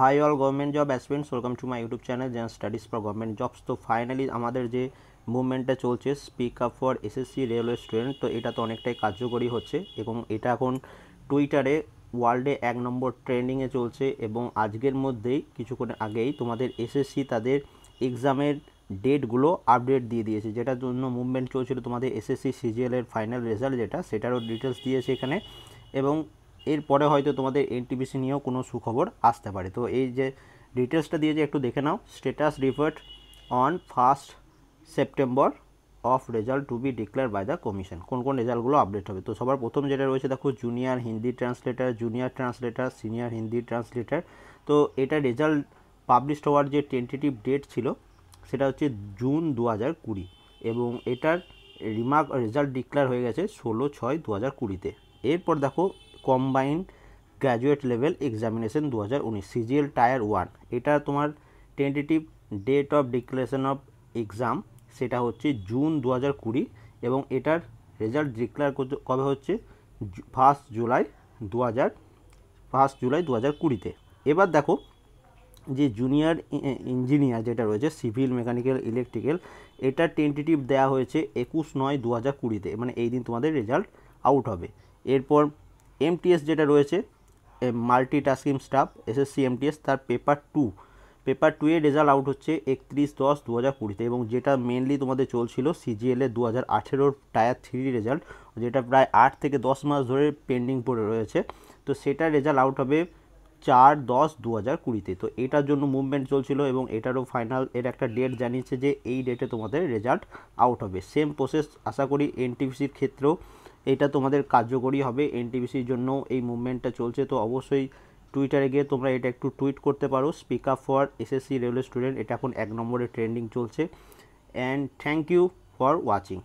high all government job aspirants welcome to my YouTube channel জেন studies for government jobs তো finally আমাদের যে মুভমেন্টটা চলছে speak up for SSC railway student তো এটা তো অনেকটাই কার্যকরী হচ্ছে এবং এটা এখন টুইটারে ওয়ার্ল্ডে এক নম্বর ট্রেন্ডিংয়ে চলছে এবং আজকের মধ্যেই কিছুক্ষণ আগেই তোমাদের এসএসসি তাদের এক্সামের ডেটগুলো আপডেট দিয়ে দিয়েছে যেটার জন্য মুভমেন্ট চলছিল তোমাদের এসএসসি সিজিএলের ফাইনাল রেজাল্ট যেটা সেটারও ডিটেলস দিয়েছে এখানে এবং এরপরে হয়তো তোমাদের এনটিপিসি নিয়েও কোনো সুখবর আসতে পারে তো এই যে ডিটেলসটা দিয়ে যে একটু দেখে নাও status report on first September of result to be declare by the commission কোন কোন রেজাল্টগুলো আপডেট হবে তো সবার প্রথম যেটা রয়েছে দেখো junior Hindi translator junior translator senior Hindi translator তো এটা রেজাল্ট পাবলিশ হওয়ার যে টেন্টেটিভ ডেট ছিল সেটা হচ্ছে জুন দু হাজার কুড়ি এবং এটার রিমার্ক রেজাল্ট ডিক্লেয়ার হয়ে গেছে ষোলো ছয় দু হাজার কুড়িতে এরপর দেখো কম্বাইন্ড গ্র্যাজুয়েট লেভেল এক্সামিনেশন দু হাজার উনিশ সিজিএল টায়ার ওয়ান এটা তোমার tentative date of declaration of exam সেটা হচ্ছে জুন দু হাজার কুড়ি এবং এটার রেজাল্ট ডিক্লেয়ার কবে হচ্ছে ফার্স্ট জুলাই দু হাজার ফার্স্ট জুলাই দু হাজার কুড়িতে এবার দেখো যে জুনিয়র ইঞ্জিনিয়ার যেটা রয়েছে সিভিল মেকানিক্যাল ইলেকট্রিক্যাল এটা টেন্টেটিভ দেয়া হয়েছে একুশ নয় দু হাজার কুড়িতে মানে এই দিন তোমাদের রেজাল্ট আউট হবে এরপর এমটিএস যেটা রয়েছে multi tasking staff SSC MTS তার পেপার টু পেপার টু এর রেজাল্ট আউট হচ্ছে একত্রিশ দশ দু হাজার কুড়িতে এবং যেটা মেনলি তোমাদের চলছিল সিজিএলএ দু হাজার আঠেরোর টায়ার থ্রি রেজাল্ট যেটা প্রায় আট থেকে দশ মাস ধরে পেন্ডিং পড়ে রয়েছে তো সেটার রেজাল্ট আউট হবে চার দশ দু হাজার কুড়িতে তো এটার জন্য মুভমেন্ট চলছিল এবং এটারও ফাইনাল এর একটা ডেট জানিয়েছে যে এই ডেটে তোমাদের রেজাল্ট আউট হবে সেম প্রসেস আশা করি এনটিপিসির ক্ষেত্রেও এটা তোমাদের কার্যকরী হবে এনটিবিসির জন্য এই মুভমেন্টটা চলছে তো অবশ্যই টুইটারে গিয়ে তোমরা এটা একটু টুইট করতে পারো speak up for SSC railway student এটা এখন এক নম্বরে ট্রেন্ডিং চলছে and thank you for watching